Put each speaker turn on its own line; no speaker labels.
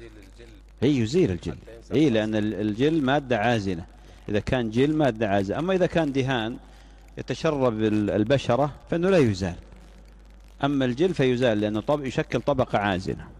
هي الجل يزيل الجل هي لان الجل ماده عازله اذا كان جل ماده عازله اما اذا كان دهان يتشرب البشره فانه لا يزال اما الجل فيزال لانه طب يشكل طبقه عازله